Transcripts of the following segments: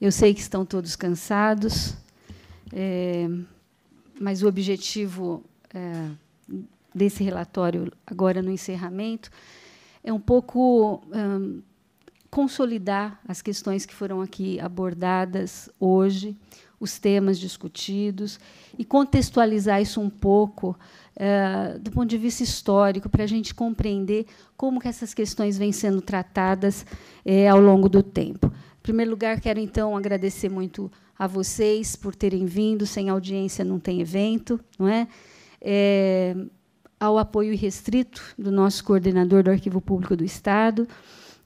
Eu sei que estão todos cansados, é, mas o objetivo é, desse relatório, agora no encerramento, é um pouco é, consolidar as questões que foram aqui abordadas hoje, os temas discutidos, e contextualizar isso um pouco é, do ponto de vista histórico, para a gente compreender como que essas questões vêm sendo tratadas é, ao longo do tempo primeiro lugar, quero então agradecer muito a vocês por terem vindo. Sem audiência não tem evento, não é? é ao apoio irrestrito do nosso coordenador do Arquivo Público do Estado,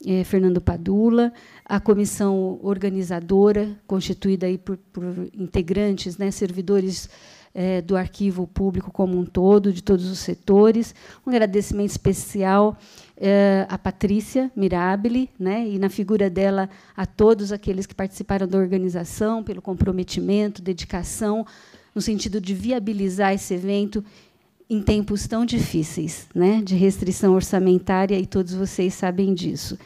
é, Fernando Padula, a comissão organizadora, constituída aí por, por integrantes, né, servidores é, do arquivo público como um todo, de todos os setores. Um agradecimento especial eh, à Patrícia Mirabile, né, e na figura dela a todos aqueles que participaram da organização, pelo comprometimento, dedicação, no sentido de viabilizar esse evento em tempos tão difíceis, né, de restrição orçamentária, e todos vocês sabem disso.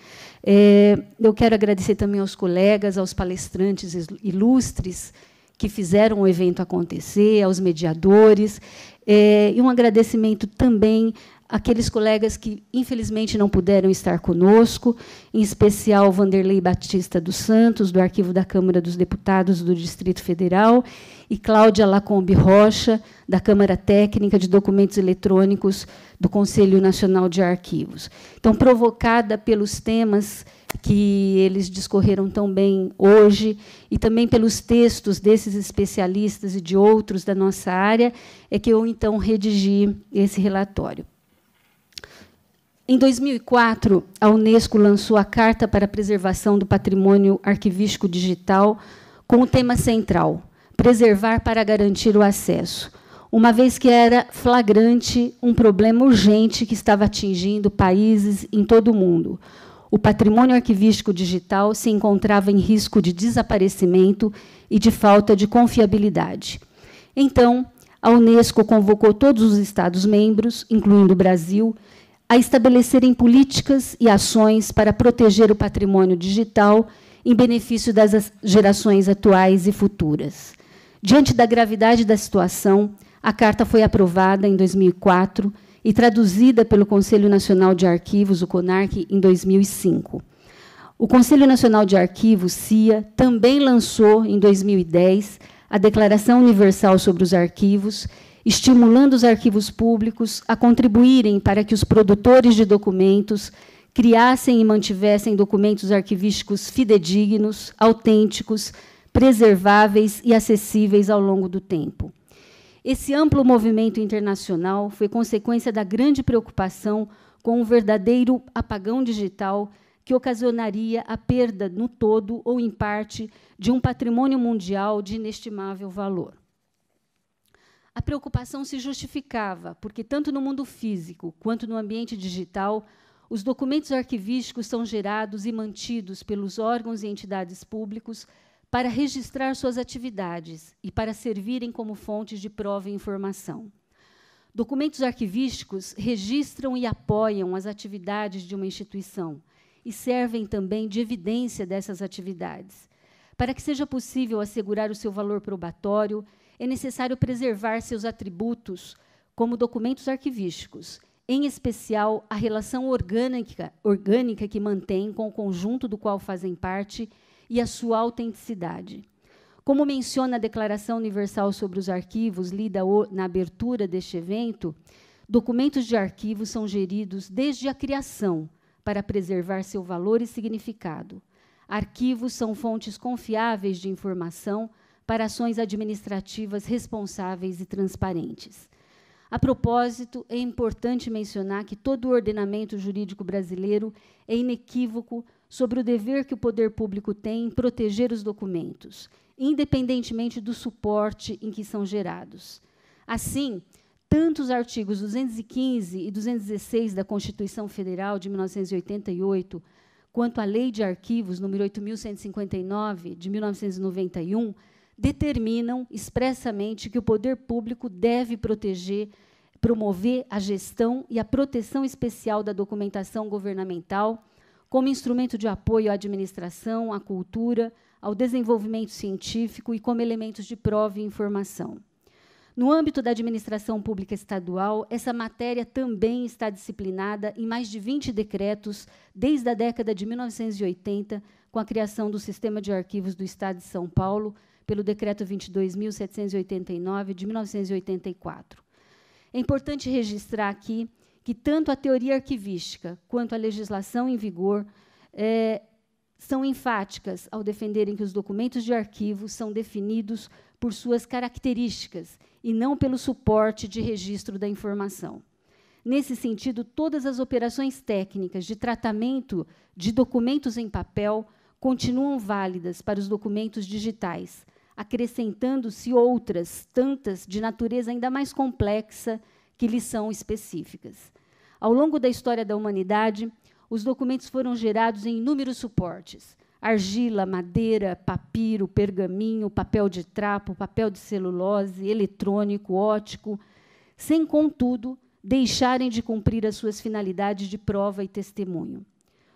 É, eu quero agradecer também aos colegas, aos palestrantes ilustres que fizeram o evento acontecer, aos mediadores, é, e um agradecimento também aqueles colegas que infelizmente não puderam estar conosco, em especial Vanderlei Batista dos Santos, do Arquivo da Câmara dos Deputados do Distrito Federal, e Cláudia Lacombe Rocha, da Câmara Técnica de Documentos Eletrônicos do Conselho Nacional de Arquivos. Então, provocada pelos temas que eles discorreram tão bem hoje e também pelos textos desses especialistas e de outros da nossa área, é que eu então redigi esse relatório. Em 2004, a Unesco lançou a Carta para a Preservação do Patrimônio Arquivístico Digital com o tema central: preservar para garantir o acesso, uma vez que era flagrante um problema urgente que estava atingindo países em todo o mundo. O patrimônio arquivístico digital se encontrava em risco de desaparecimento e de falta de confiabilidade. Então, a Unesco convocou todos os Estados-membros, incluindo o Brasil, a estabelecerem políticas e ações para proteger o patrimônio digital em benefício das gerações atuais e futuras. Diante da gravidade da situação, a carta foi aprovada em 2004 e traduzida pelo Conselho Nacional de Arquivos, o CONARC, em 2005. O Conselho Nacional de Arquivos, CIA, também lançou, em 2010, a Declaração Universal sobre os Arquivos, estimulando os arquivos públicos a contribuírem para que os produtores de documentos criassem e mantivessem documentos arquivísticos fidedignos, autênticos, preserváveis e acessíveis ao longo do tempo. Esse amplo movimento internacional foi consequência da grande preocupação com o verdadeiro apagão digital que ocasionaria a perda no todo ou em parte de um patrimônio mundial de inestimável valor a preocupação se justificava, porque tanto no mundo físico quanto no ambiente digital, os documentos arquivísticos são gerados e mantidos pelos órgãos e entidades públicos para registrar suas atividades e para servirem como fontes de prova e informação. Documentos arquivísticos registram e apoiam as atividades de uma instituição e servem também de evidência dessas atividades, para que seja possível assegurar o seu valor probatório é necessário preservar seus atributos, como documentos arquivísticos, em especial a relação orgânica, orgânica que mantém com o conjunto do qual fazem parte e a sua autenticidade. Como menciona a Declaração Universal sobre os Arquivos, lida na abertura deste evento, documentos de arquivo são geridos desde a criação para preservar seu valor e significado. Arquivos são fontes confiáveis de informação para ações administrativas responsáveis e transparentes. A propósito, é importante mencionar que todo o ordenamento jurídico brasileiro é inequívoco sobre o dever que o poder público tem em proteger os documentos, independentemente do suporte em que são gerados. Assim, tanto os artigos 215 e 216 da Constituição Federal de 1988, quanto a Lei de Arquivos número 8159 de 1991, determinam expressamente que o poder público deve proteger, promover a gestão e a proteção especial da documentação governamental como instrumento de apoio à administração, à cultura, ao desenvolvimento científico e como elementos de prova e informação. No âmbito da administração pública estadual, essa matéria também está disciplinada em mais de 20 decretos desde a década de 1980, com a criação do Sistema de Arquivos do Estado de São Paulo, pelo Decreto 22.789, de 1984. É importante registrar aqui que tanto a teoria arquivística quanto a legislação em vigor é, são enfáticas ao defenderem que os documentos de arquivo são definidos por suas características e não pelo suporte de registro da informação. Nesse sentido, todas as operações técnicas de tratamento de documentos em papel continuam válidas para os documentos digitais, acrescentando-se outras tantas de natureza ainda mais complexa que lhes são específicas. Ao longo da história da humanidade, os documentos foram gerados em inúmeros suportes: argila, madeira, papiro, pergaminho, papel de trapo, papel de celulose, eletrônico, ótico, sem contudo deixarem de cumprir as suas finalidades de prova e testemunho.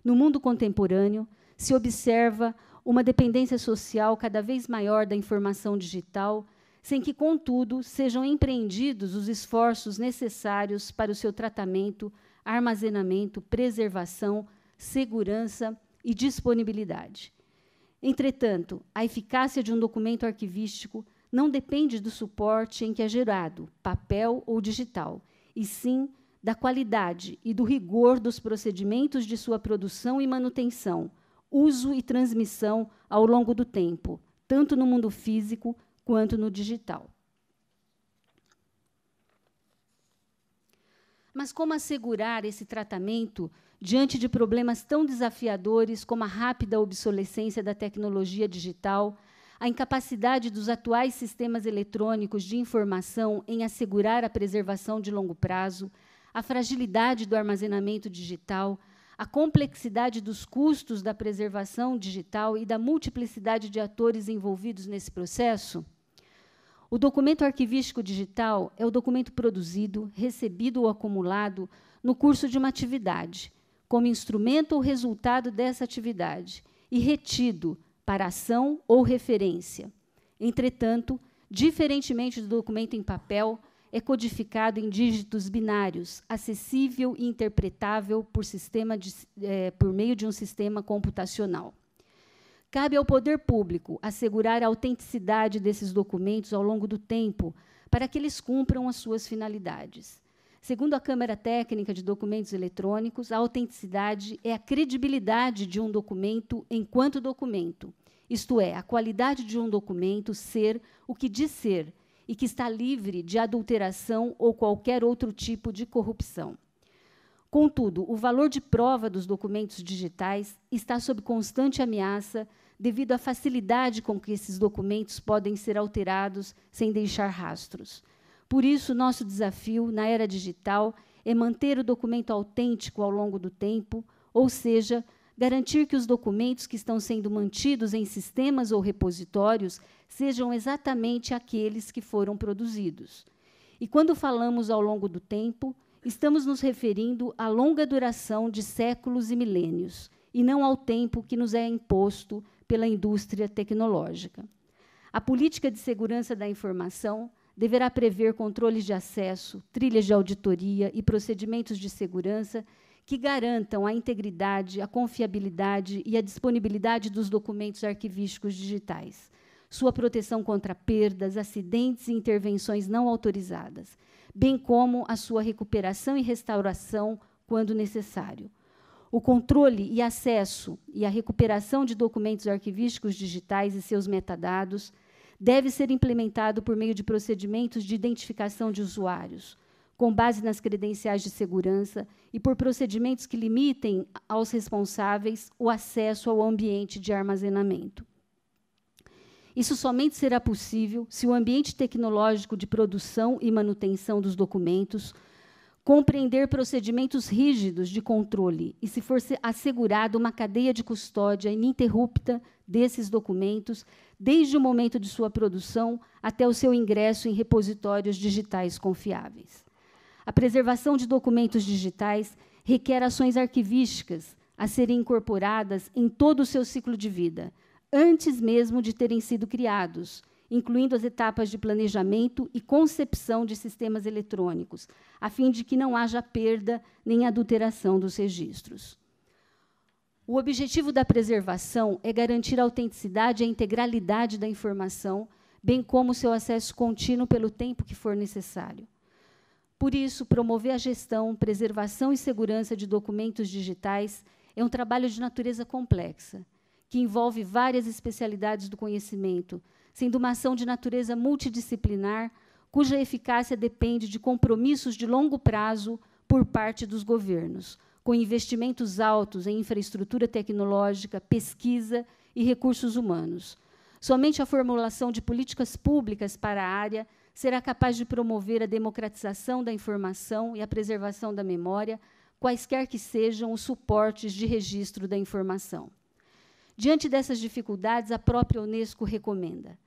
No mundo contemporâneo, se observa uma dependência social cada vez maior da informação digital, sem que, contudo, sejam empreendidos os esforços necessários para o seu tratamento, armazenamento, preservação, segurança e disponibilidade. Entretanto, a eficácia de um documento arquivístico não depende do suporte em que é gerado, papel ou digital, e sim da qualidade e do rigor dos procedimentos de sua produção e manutenção, uso e transmissão ao longo do tempo, tanto no mundo físico quanto no digital. Mas como assegurar esse tratamento diante de problemas tão desafiadores como a rápida obsolescência da tecnologia digital, a incapacidade dos atuais sistemas eletrônicos de informação em assegurar a preservação de longo prazo, a fragilidade do armazenamento digital, a complexidade dos custos da preservação digital e da multiplicidade de atores envolvidos nesse processo? O documento arquivístico digital é o documento produzido, recebido ou acumulado no curso de uma atividade, como instrumento ou resultado dessa atividade, e retido para ação ou referência. Entretanto, diferentemente do documento em papel, é codificado em dígitos binários, acessível e interpretável por, de, é, por meio de um sistema computacional. Cabe ao poder público assegurar a autenticidade desses documentos ao longo do tempo, para que eles cumpram as suas finalidades. Segundo a Câmara Técnica de Documentos Eletrônicos, a autenticidade é a credibilidade de um documento enquanto documento, isto é, a qualidade de um documento ser o que diz ser, e que está livre de adulteração ou qualquer outro tipo de corrupção. Contudo, o valor de prova dos documentos digitais está sob constante ameaça devido à facilidade com que esses documentos podem ser alterados sem deixar rastros. Por isso, nosso desafio na era digital é manter o documento autêntico ao longo do tempo, ou seja, garantir que os documentos que estão sendo mantidos em sistemas ou repositórios sejam exatamente aqueles que foram produzidos. E quando falamos ao longo do tempo, estamos nos referindo à longa duração de séculos e milênios, e não ao tempo que nos é imposto pela indústria tecnológica. A política de segurança da informação deverá prever controles de acesso, trilhas de auditoria e procedimentos de segurança que garantam a integridade, a confiabilidade e a disponibilidade dos documentos arquivísticos digitais, sua proteção contra perdas, acidentes e intervenções não autorizadas, bem como a sua recuperação e restauração quando necessário. O controle e acesso e a recuperação de documentos arquivísticos digitais e seus metadados deve ser implementado por meio de procedimentos de identificação de usuários, com base nas credenciais de segurança e por procedimentos que limitem aos responsáveis o acesso ao ambiente de armazenamento. Isso somente será possível se o ambiente tecnológico de produção e manutenção dos documentos compreender procedimentos rígidos de controle e se for assegurada uma cadeia de custódia ininterrupta desses documentos, desde o momento de sua produção até o seu ingresso em repositórios digitais confiáveis. A preservação de documentos digitais requer ações arquivísticas a serem incorporadas em todo o seu ciclo de vida, antes mesmo de terem sido criados, incluindo as etapas de planejamento e concepção de sistemas eletrônicos, a fim de que não haja perda nem adulteração dos registros. O objetivo da preservação é garantir a autenticidade e a integralidade da informação, bem como seu acesso contínuo pelo tempo que for necessário. Por isso, promover a gestão, preservação e segurança de documentos digitais é um trabalho de natureza complexa, que envolve várias especialidades do conhecimento, sendo uma ação de natureza multidisciplinar, cuja eficácia depende de compromissos de longo prazo por parte dos governos, com investimentos altos em infraestrutura tecnológica, pesquisa e recursos humanos. Somente a formulação de políticas públicas para a área será capaz de promover a democratização da informação e a preservação da memória, quaisquer que sejam os suportes de registro da informação. Diante dessas dificuldades, a própria Unesco recomenda: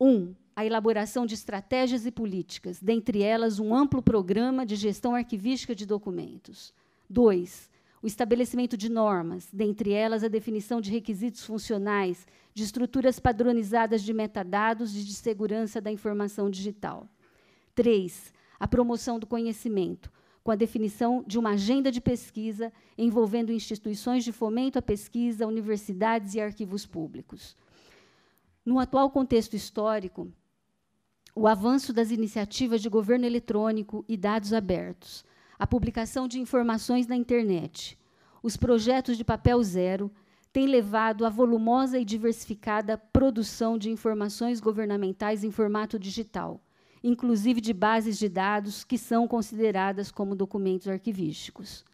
1. Um, a elaboração de estratégias e políticas, dentre elas um amplo programa de gestão arquivística de documentos. 2 o estabelecimento de normas, dentre elas a definição de requisitos funcionais, de estruturas padronizadas de metadados e de segurança da informação digital. 3. A promoção do conhecimento, com a definição de uma agenda de pesquisa envolvendo instituições de fomento à pesquisa, universidades e arquivos públicos. No atual contexto histórico, o avanço das iniciativas de governo eletrônico e dados abertos, a publicação de informações na internet, os projetos de papel zero têm levado à volumosa e diversificada produção de informações governamentais em formato digital, inclusive de bases de dados que são consideradas como documentos arquivísticos.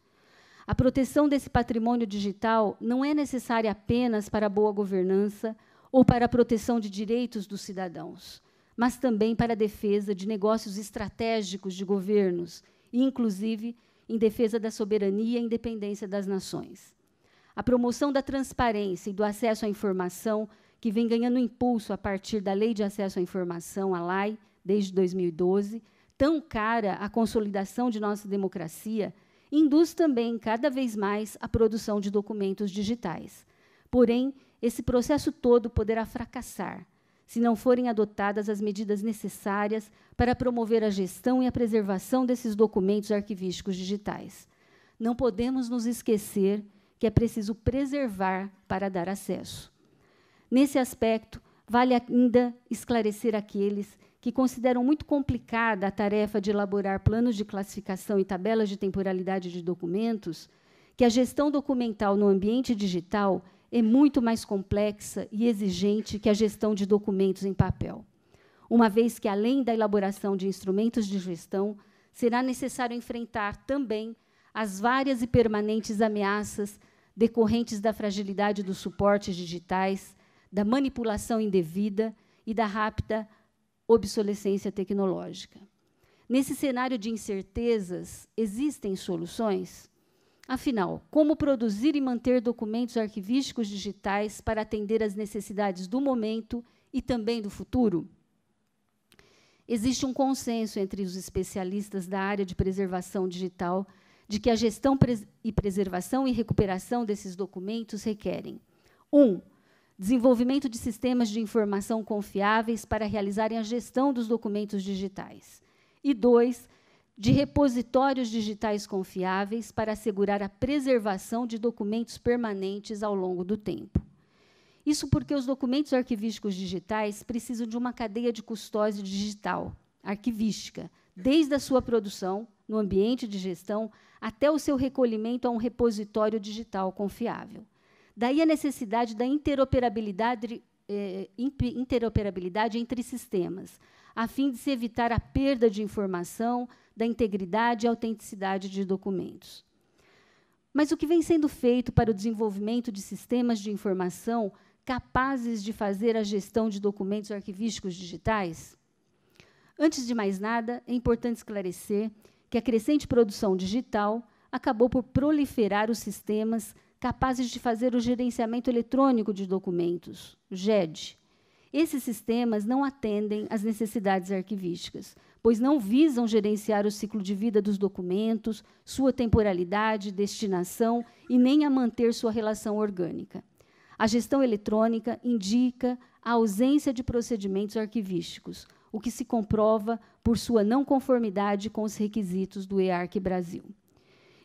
A proteção desse patrimônio digital não é necessária apenas para a boa governança ou para a proteção de direitos dos cidadãos, mas também para a defesa de negócios estratégicos de governos inclusive em defesa da soberania e independência das nações. A promoção da transparência e do acesso à informação, que vem ganhando impulso a partir da Lei de Acesso à Informação, a LAI, desde 2012, tão cara à consolidação de nossa democracia, induz também cada vez mais a produção de documentos digitais. Porém, esse processo todo poderá fracassar se não forem adotadas as medidas necessárias para promover a gestão e a preservação desses documentos arquivísticos digitais. Não podemos nos esquecer que é preciso preservar para dar acesso. Nesse aspecto, vale ainda esclarecer aqueles que consideram muito complicada a tarefa de elaborar planos de classificação e tabelas de temporalidade de documentos, que a gestão documental no ambiente digital é muito mais complexa e exigente que a gestão de documentos em papel, uma vez que, além da elaboração de instrumentos de gestão, será necessário enfrentar também as várias e permanentes ameaças decorrentes da fragilidade dos suportes digitais, da manipulação indevida e da rápida obsolescência tecnológica. Nesse cenário de incertezas, existem soluções? Afinal, como produzir e manter documentos arquivísticos digitais para atender às necessidades do momento e também do futuro? Existe um consenso entre os especialistas da área de preservação digital de que a gestão pres e preservação e recuperação desses documentos requerem: 1. Um, desenvolvimento de sistemas de informação confiáveis para realizarem a gestão dos documentos digitais. E 2 de repositórios digitais confiáveis para assegurar a preservação de documentos permanentes ao longo do tempo. Isso porque os documentos arquivísticos digitais precisam de uma cadeia de custódia digital, arquivística, desde a sua produção, no ambiente de gestão, até o seu recolhimento a um repositório digital confiável. Daí a necessidade da interoperabilidade, eh, interoperabilidade entre sistemas, a fim de se evitar a perda de informação, da integridade e autenticidade de documentos. Mas o que vem sendo feito para o desenvolvimento de sistemas de informação capazes de fazer a gestão de documentos arquivísticos digitais? Antes de mais nada, é importante esclarecer que a crescente produção digital acabou por proliferar os sistemas capazes de fazer o gerenciamento eletrônico de documentos, o GED. Esses sistemas não atendem às necessidades arquivísticas, pois não visam gerenciar o ciclo de vida dos documentos, sua temporalidade, destinação e nem a manter sua relação orgânica. A gestão eletrônica indica a ausência de procedimentos arquivísticos, o que se comprova por sua não conformidade com os requisitos do EARC Brasil.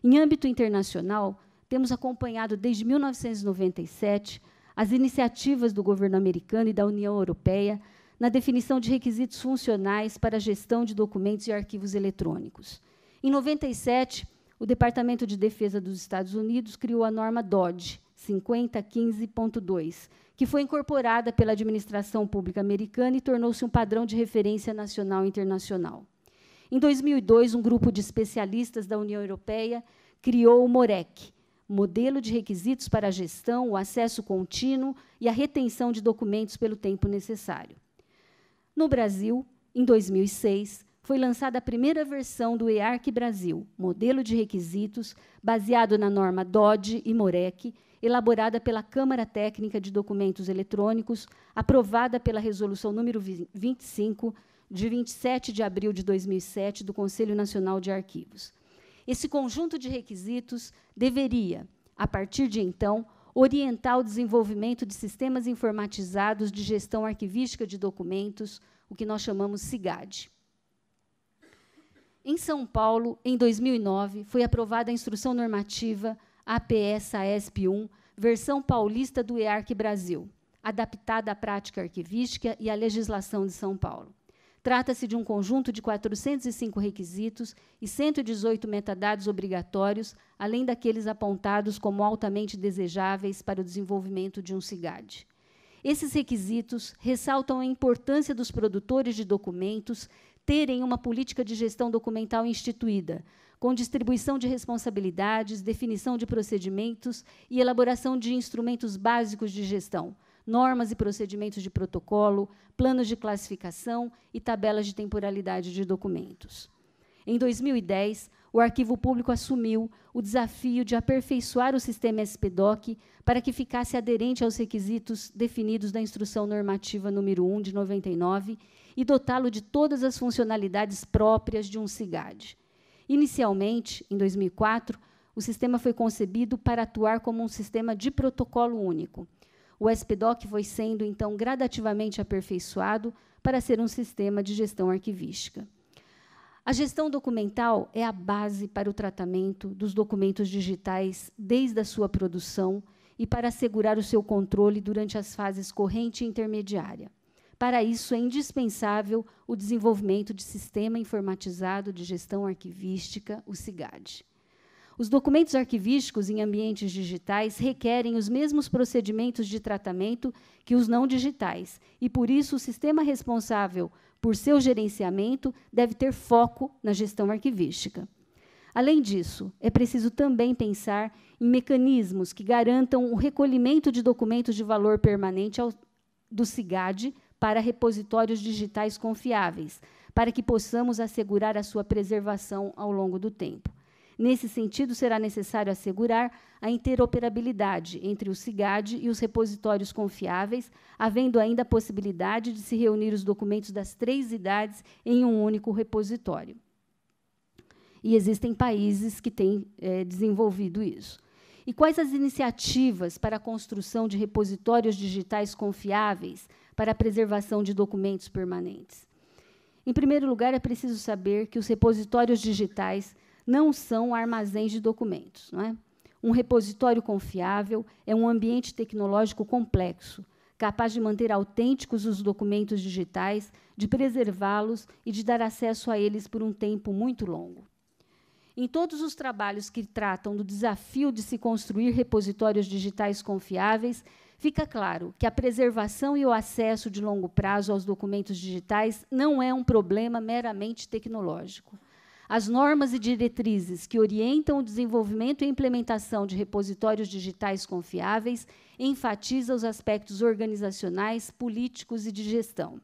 Em âmbito internacional, temos acompanhado desde 1997 as iniciativas do governo americano e da União Europeia na definição de requisitos funcionais para a gestão de documentos e arquivos eletrônicos. Em 97, o Departamento de Defesa dos Estados Unidos criou a norma Dodge 5015.2, que foi incorporada pela administração pública americana e tornou-se um padrão de referência nacional e internacional. Em 2002, um grupo de especialistas da União Europeia criou o MOREC, modelo de requisitos para a gestão, o acesso contínuo e a retenção de documentos pelo tempo necessário. No Brasil, em 2006, foi lançada a primeira versão do EARC Brasil, modelo de requisitos baseado na norma DOD e MOREC, elaborada pela Câmara Técnica de Documentos Eletrônicos, aprovada pela Resolução número 25, de 27 de abril de 2007, do Conselho Nacional de Arquivos. Esse conjunto de requisitos deveria, a partir de então, orientar o desenvolvimento de sistemas informatizados de gestão arquivística de documentos, o que nós chamamos CIGAD. Em São Paulo, em 2009, foi aprovada a Instrução Normativa APS-AESP-1, versão paulista do EARC Brasil, adaptada à prática arquivística e à legislação de São Paulo. Trata-se de um conjunto de 405 requisitos e 118 metadados obrigatórios, além daqueles apontados como altamente desejáveis para o desenvolvimento de um CIGAD. Esses requisitos ressaltam a importância dos produtores de documentos terem uma política de gestão documental instituída, com distribuição de responsabilidades, definição de procedimentos e elaboração de instrumentos básicos de gestão, normas e procedimentos de protocolo, planos de classificação e tabelas de temporalidade de documentos. Em 2010, o Arquivo Público assumiu o desafio de aperfeiçoar o sistema SPDOC para que ficasse aderente aos requisitos definidos da Instrução Normativa número 1 de 99 e dotá-lo de todas as funcionalidades próprias de um CIGAD. Inicialmente, em 2004, o sistema foi concebido para atuar como um sistema de protocolo único, o SPDOC foi sendo, então, gradativamente aperfeiçoado para ser um sistema de gestão arquivística. A gestão documental é a base para o tratamento dos documentos digitais desde a sua produção e para assegurar o seu controle durante as fases corrente e intermediária. Para isso, é indispensável o desenvolvimento de sistema informatizado de gestão arquivística, o CIGAD. Os documentos arquivísticos em ambientes digitais requerem os mesmos procedimentos de tratamento que os não digitais, e por isso o sistema responsável por seu gerenciamento deve ter foco na gestão arquivística. Além disso, é preciso também pensar em mecanismos que garantam o recolhimento de documentos de valor permanente ao, do CIGAD para repositórios digitais confiáveis, para que possamos assegurar a sua preservação ao longo do tempo. Nesse sentido, será necessário assegurar a interoperabilidade entre o CIGAD e os repositórios confiáveis, havendo ainda a possibilidade de se reunir os documentos das três idades em um único repositório. E existem países que têm é, desenvolvido isso. E quais as iniciativas para a construção de repositórios digitais confiáveis para a preservação de documentos permanentes? Em primeiro lugar, é preciso saber que os repositórios digitais não são armazéns de documentos. Não é? Um repositório confiável é um ambiente tecnológico complexo, capaz de manter autênticos os documentos digitais, de preservá-los e de dar acesso a eles por um tempo muito longo. Em todos os trabalhos que tratam do desafio de se construir repositórios digitais confiáveis, fica claro que a preservação e o acesso de longo prazo aos documentos digitais não é um problema meramente tecnológico. As normas e diretrizes que orientam o desenvolvimento e implementação de repositórios digitais confiáveis enfatizam os aspectos organizacionais, políticos e de gestão.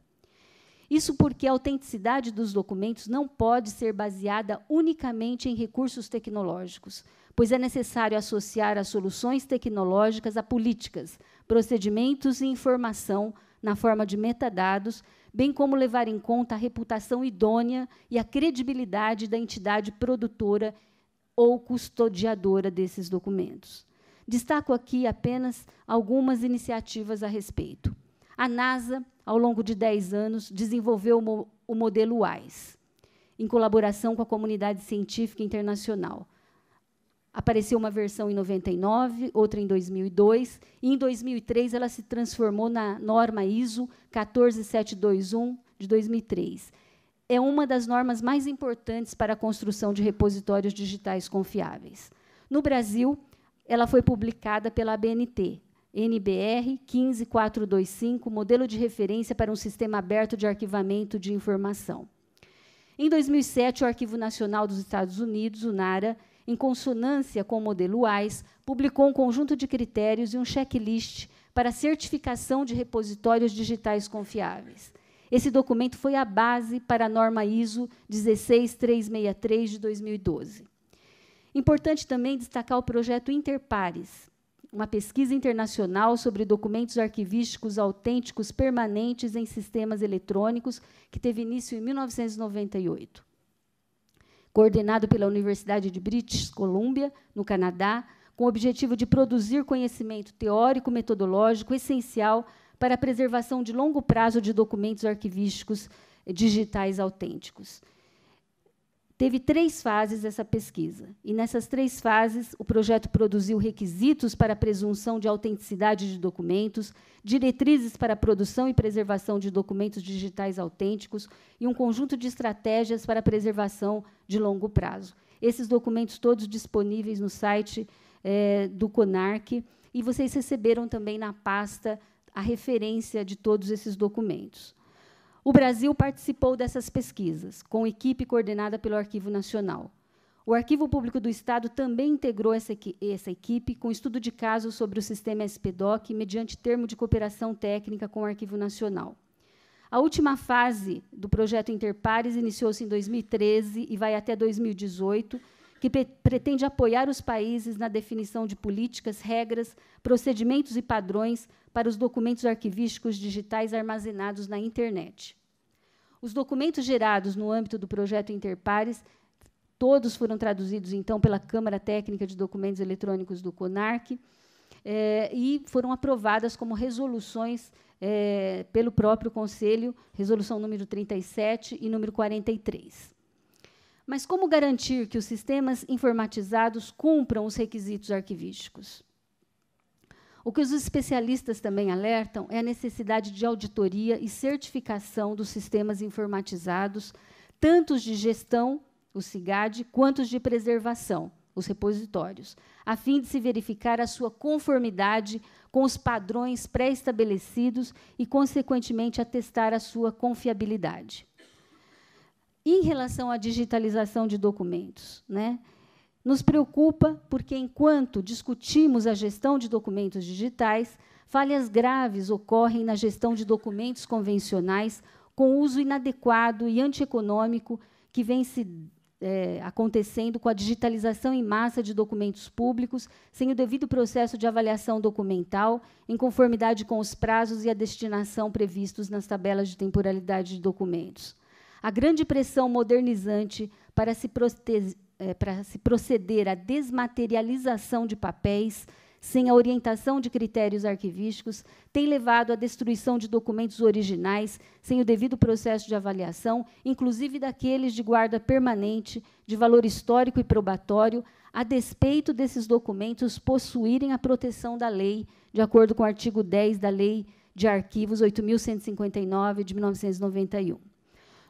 Isso porque a autenticidade dos documentos não pode ser baseada unicamente em recursos tecnológicos, pois é necessário associar as soluções tecnológicas a políticas, procedimentos e informação na forma de metadados bem como levar em conta a reputação idônea e a credibilidade da entidade produtora ou custodiadora desses documentos. Destaco aqui apenas algumas iniciativas a respeito. A NASA, ao longo de 10 anos, desenvolveu o modelo WISE, em colaboração com a comunidade científica internacional Apareceu uma versão em 99, outra em 2002, e em 2003 ela se transformou na norma ISO 14721 de 2003. É uma das normas mais importantes para a construção de repositórios digitais confiáveis. No Brasil, ela foi publicada pela ABNT, NBR 15425, modelo de referência para um sistema aberto de arquivamento de informação. Em 2007, o Arquivo Nacional dos Estados Unidos, o NARA, em consonância com o modelo WISE, publicou um conjunto de critérios e um checklist para certificação de repositórios digitais confiáveis. Esse documento foi a base para a norma ISO 16363 de 2012. Importante também destacar o projeto Interpares, uma pesquisa internacional sobre documentos arquivísticos autênticos permanentes em sistemas eletrônicos, que teve início em 1998 coordenado pela Universidade de British Columbia, no Canadá, com o objetivo de produzir conhecimento teórico metodológico essencial para a preservação de longo prazo de documentos arquivísticos digitais autênticos. Teve três fases essa pesquisa, e nessas três fases o projeto produziu requisitos para a presunção de autenticidade de documentos, diretrizes para a produção e preservação de documentos digitais autênticos e um conjunto de estratégias para a preservação de longo prazo. Esses documentos todos disponíveis no site é, do CONARC, e vocês receberam também na pasta a referência de todos esses documentos. O Brasil participou dessas pesquisas, com equipe coordenada pelo Arquivo Nacional. O Arquivo Público do Estado também integrou essa, essa equipe com estudo de casos sobre o sistema SPDOC, mediante termo de cooperação técnica com o Arquivo Nacional. A última fase do projeto Interpares iniciou-se em 2013 e vai até 2018, que pretende apoiar os países na definição de políticas, regras, procedimentos e padrões para os documentos arquivísticos digitais armazenados na internet. Os documentos gerados no âmbito do projeto Interpares, todos foram traduzidos, então, pela Câmara Técnica de Documentos Eletrônicos do CONARC eh, e foram aprovadas como resoluções eh, pelo próprio Conselho, resolução número 37 e número 43. Mas como garantir que os sistemas informatizados cumpram os requisitos arquivísticos? O que os especialistas também alertam é a necessidade de auditoria e certificação dos sistemas informatizados, tanto os de gestão, o CIGAD, quanto os de preservação, os repositórios, a fim de se verificar a sua conformidade com os padrões pré-estabelecidos e, consequentemente, atestar a sua confiabilidade em relação à digitalização de documentos, né? Nos preocupa porque, enquanto discutimos a gestão de documentos digitais, falhas graves ocorrem na gestão de documentos convencionais com uso inadequado e antieconômico que vem se é, acontecendo com a digitalização em massa de documentos públicos, sem o devido processo de avaliação documental, em conformidade com os prazos e a destinação previstos nas tabelas de temporalidade de documentos a grande pressão modernizante para se, é, para se proceder à desmaterialização de papéis sem a orientação de critérios arquivísticos, tem levado à destruição de documentos originais sem o devido processo de avaliação, inclusive daqueles de guarda permanente, de valor histórico e probatório, a despeito desses documentos possuírem a proteção da lei, de acordo com o artigo 10 da Lei de Arquivos 8159 de 1991.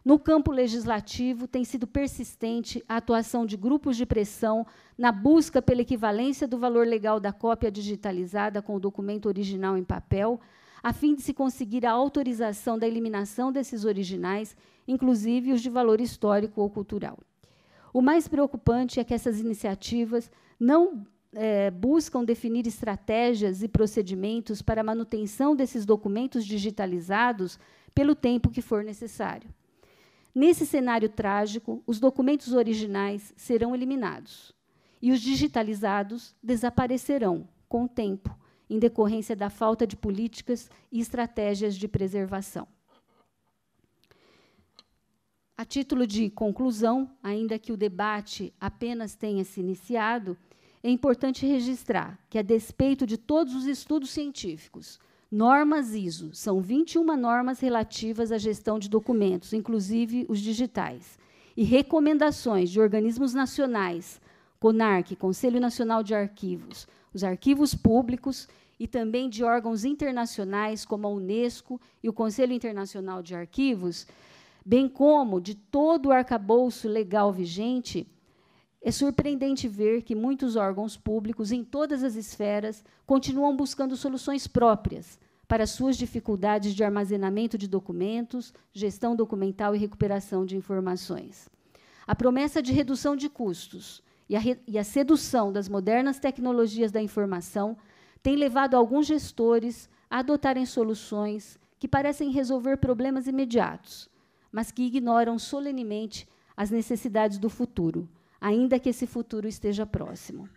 No campo legislativo, tem sido persistente a atuação de grupos de pressão na busca pela equivalência do valor legal da cópia digitalizada com o documento original em papel, a fim de se conseguir a autorização da eliminação desses originais, inclusive os de valor histórico ou cultural. O mais preocupante é que essas iniciativas não é, buscam definir estratégias e procedimentos para a manutenção desses documentos digitalizados pelo tempo que for necessário. Nesse cenário trágico, os documentos originais serão eliminados e os digitalizados desaparecerão com o tempo, em decorrência da falta de políticas e estratégias de preservação. A título de conclusão, ainda que o debate apenas tenha se iniciado, é importante registrar que, a despeito de todos os estudos científicos Normas ISO são 21 normas relativas à gestão de documentos, inclusive os digitais, e recomendações de organismos nacionais, CONARC, Conselho Nacional de Arquivos, os arquivos públicos e também de órgãos internacionais como a Unesco e o Conselho Internacional de Arquivos, bem como de todo o arcabouço legal vigente é surpreendente ver que muitos órgãos públicos, em todas as esferas, continuam buscando soluções próprias para suas dificuldades de armazenamento de documentos, gestão documental e recuperação de informações. A promessa de redução de custos e a, e a sedução das modernas tecnologias da informação tem levado alguns gestores a adotarem soluções que parecem resolver problemas imediatos, mas que ignoram solenemente as necessidades do futuro ainda que esse futuro esteja próximo.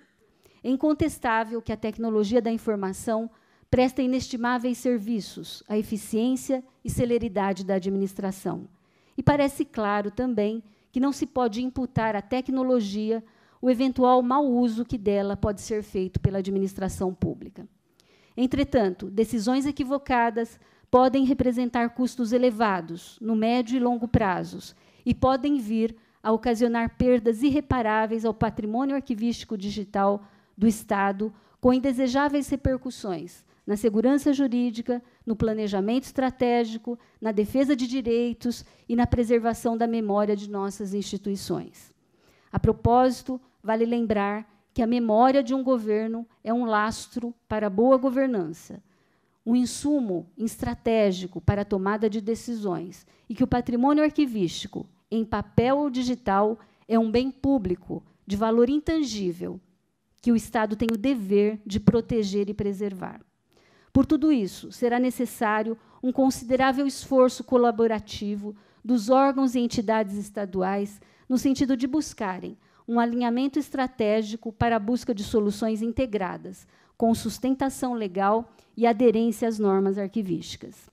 É incontestável que a tecnologia da informação presta inestimáveis serviços à eficiência e celeridade da administração. E parece claro também que não se pode imputar à tecnologia o eventual mau uso que dela pode ser feito pela administração pública. Entretanto, decisões equivocadas podem representar custos elevados no médio e longo prazos e podem vir a ocasionar perdas irreparáveis ao patrimônio arquivístico digital do Estado, com indesejáveis repercussões na segurança jurídica, no planejamento estratégico, na defesa de direitos e na preservação da memória de nossas instituições. A propósito, vale lembrar que a memória de um governo é um lastro para a boa governança, um insumo estratégico para a tomada de decisões e que o patrimônio arquivístico em papel ou digital, é um bem público, de valor intangível, que o Estado tem o dever de proteger e preservar. Por tudo isso, será necessário um considerável esforço colaborativo dos órgãos e entidades estaduais no sentido de buscarem um alinhamento estratégico para a busca de soluções integradas, com sustentação legal e aderência às normas arquivísticas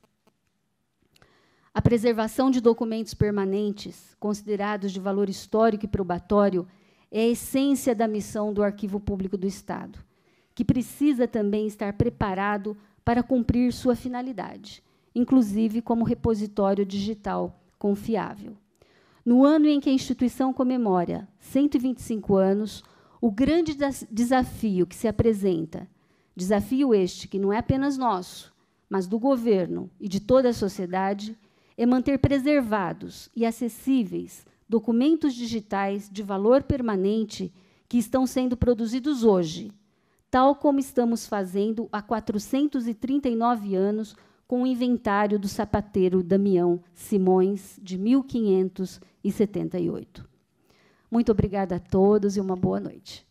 a preservação de documentos permanentes, considerados de valor histórico e probatório, é a essência da missão do Arquivo Público do Estado, que precisa também estar preparado para cumprir sua finalidade, inclusive como repositório digital confiável. No ano em que a instituição comemora 125 anos, o grande desafio que se apresenta, desafio este que não é apenas nosso, mas do governo e de toda a sociedade, é manter preservados e acessíveis documentos digitais de valor permanente que estão sendo produzidos hoje, tal como estamos fazendo há 439 anos com o inventário do sapateiro Damião Simões, de 1578. Muito obrigada a todos e uma boa noite.